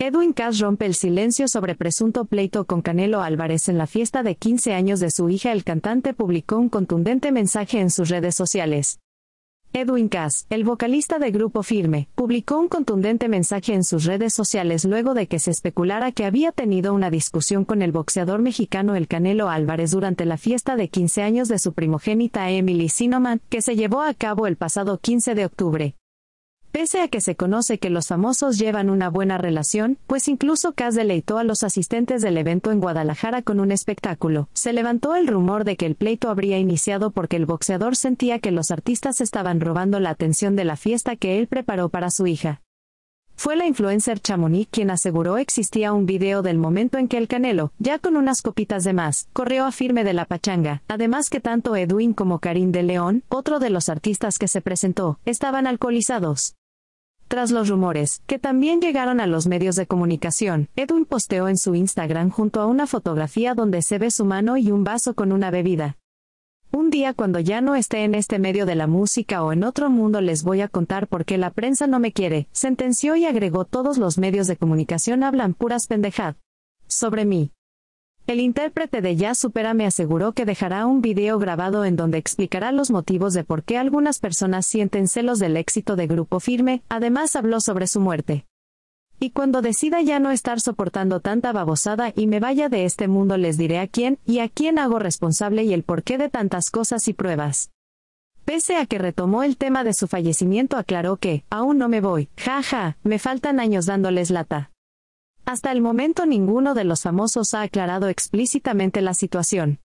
Edwin Cass rompe el silencio sobre presunto pleito con Canelo Álvarez en la fiesta de 15 años de su hija. El cantante publicó un contundente mensaje en sus redes sociales. Edwin Cass, el vocalista de Grupo Firme, publicó un contundente mensaje en sus redes sociales luego de que se especulara que había tenido una discusión con el boxeador mexicano El Canelo Álvarez durante la fiesta de 15 años de su primogénita Emily Sinoman, que se llevó a cabo el pasado 15 de octubre. Pese a que se conoce que los famosos llevan una buena relación, pues incluso Kaz deleitó a los asistentes del evento en Guadalajara con un espectáculo, se levantó el rumor de que el pleito habría iniciado porque el boxeador sentía que los artistas estaban robando la atención de la fiesta que él preparó para su hija. Fue la influencer Chamonix quien aseguró existía un video del momento en que el Canelo, ya con unas copitas de más, corrió a firme de la pachanga, además que tanto Edwin como Karim de León, otro de los artistas que se presentó, estaban alcoholizados. Tras los rumores, que también llegaron a los medios de comunicación, Edwin posteó en su Instagram junto a una fotografía donde se ve su mano y un vaso con una bebida. Un día cuando ya no esté en este medio de la música o en otro mundo les voy a contar por qué la prensa no me quiere, sentenció y agregó todos los medios de comunicación hablan puras pendejadas Sobre mí. El intérprete de Ya Supera me aseguró que dejará un video grabado en donde explicará los motivos de por qué algunas personas sienten celos del éxito de Grupo Firme, además habló sobre su muerte. Y cuando decida ya no estar soportando tanta babosada y me vaya de este mundo les diré a quién y a quién hago responsable y el porqué de tantas cosas y pruebas. Pese a que retomó el tema de su fallecimiento aclaró que, aún no me voy, jaja, me faltan años dándoles lata. Hasta el momento ninguno de los famosos ha aclarado explícitamente la situación.